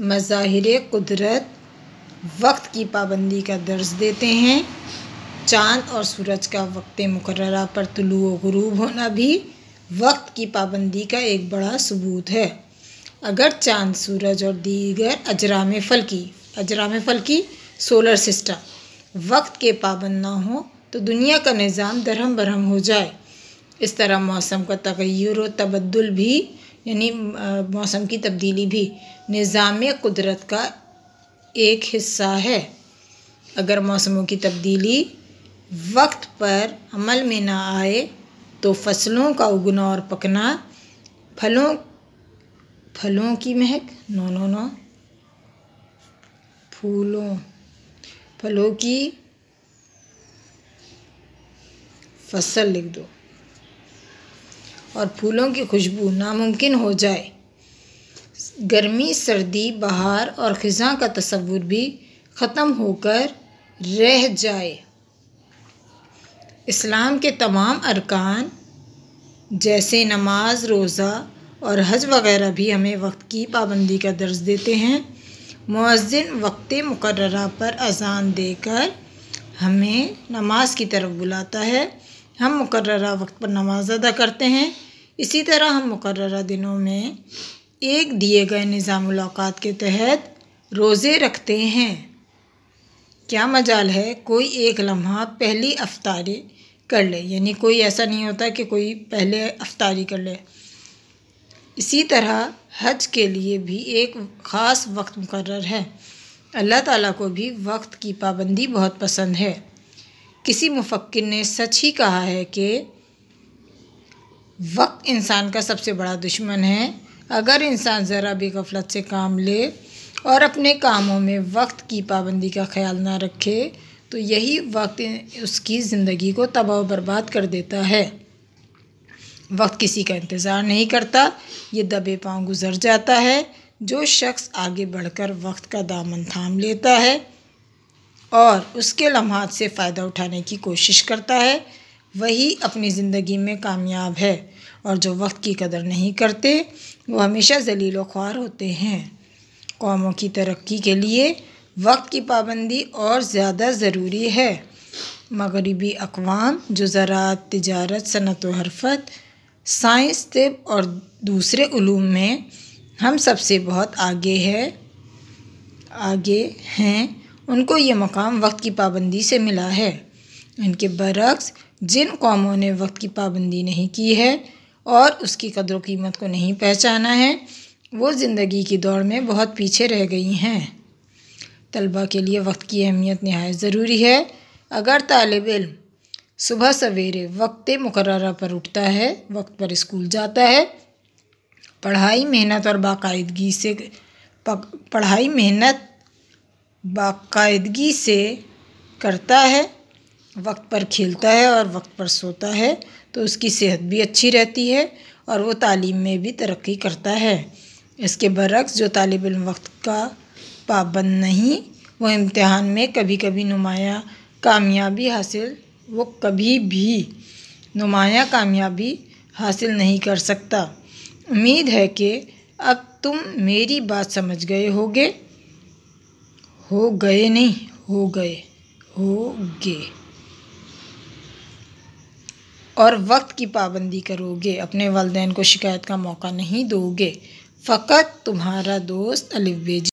मज़ाहिर कुदरत वक्त की पाबंदी का दर्ज देते हैं चांद और सूरज का वक्त मुकर्रा पर तुलु व गरूब होना भी वक्त की पाबंदी का एक बड़ा सबूत है अगर चांद सूरज और दीगर अजराम फलकी अजराम फलकी सोलर सिस्टम वक्त के पाबंद ना हो तो दुनिया का निज़ाम दरहम बरहम हो जाए इस तरह मौसम का तगैर व तबदुल भी यानी मौसम की तब्दीली भी निज़ाम कुदरत का एक हिस्सा है अगर मौसमों की तब्दीली वक्त पर अमल में ना आए तो फसलों का उगना और पकना फलों फलों की महक नो नो नो फूलों फलों की फसल लिख दो और फूलों की खुशबू नामुमकिन हो जाए गर्मी सर्दी बहार और ख़ज़ा का तस्वुर भी ख़त्म होकर रह जाए इस्लाम के तमाम अरकान जैसे नमाज रोज़ा और हज वगैरह भी हमें वक्त की पाबंदी का दर्ज देते हैं मौज़िन वक्त मुकर पर अजान देकर हमें नमाज की तरफ बुलाता है हम मुकर्रा वक्त पर नमाज़ अदा करते हैं इसी तरह हम मुकर दिनों में एक दिए गए निज़ामौक़ात के तहत रोज़े रखते हैं क्या मजाल है कोई एक लम्हा पहली अफ्तारी कर ले यानी कोई ऐसा नहीं होता कि कोई पहले अफ्तारी कर ले इसी तरह हज के लिए भी एक ख़ास वक्त मुकर है अल्लाह ताला को भी वक्त की पाबंदी बहुत पसंद है किसी मुफक्र ने सच ही कहा है कि वक्त इंसान का सबसे बड़ा दुश्मन है अगर इंसान ज़रा भी गफलत से काम ले और अपने कामों में वक्त की पाबंदी का ख्याल ना रखे तो यही वक्त उसकी ज़िंदगी को तबाह बर्बाद कर देता है वक्त किसी का इंतज़ार नहीं करता ये दबे पाँव गुजर जाता है जो शख्स आगे बढ़कर वक्त का दामन थाम लेता है और उसके लम्हात से फ़ायदा उठाने की कोशिश करता है वही अपनी ज़िंदगी में कामयाब है और जो वक्त की कदर नहीं करते वो हमेशा जलील ख्वार होते हैं कौमों की तरक्की के लिए वक्त की पाबंदी और ज़्यादा ज़रूरी है मगरबी अकवाम जो ज़रात तजारत सनत व हरफत साइंस तब और दूसरे ूम में हम सबसे बहुत आगे है आगे हैं उनको ये मकाम वक्त की पाबंदी से मिला है इनके बरक्स जिन कौमों ने वक्त की पाबंदी नहीं की है और उसकी कदर कीमत को नहीं पहचाना है वो ज़िंदगी की दौड़ में बहुत पीछे रह गई हैं तलबा के लिए वक्त की अहमियत नहायत ज़रूरी है अगर तालब इम सुबह सवेरे वक्त मुकर्रा पर उठता है वक्त पर स्कूल जाता है पढ़ाई मेहनत और बाकायदगी से पढ़ाई मेहनत बाकायदगी से करता है वक्त पर खेलता है और वक्त पर सोता है तो उसकी सेहत भी अच्छी रहती है और वो तालीम में भी तरक्की करता है इसके बरक्स जो तालब इन वक्त का पाबंद नहीं वो इम्तहान में कभी कभी नुमाया कामयाबी हासिल वो कभी भी नुमाया कामयाबी हासिल नहीं कर सकता उम्मीद है कि अब तुम मेरी बात समझ गए होगे हो गए नहीं हो गए हो गए और वक्त की पाबंदी करोगे अपने वालदेन को शिकायत का मौका नहीं दोगे फ़कत तुम्हारा दोस्त अलवेज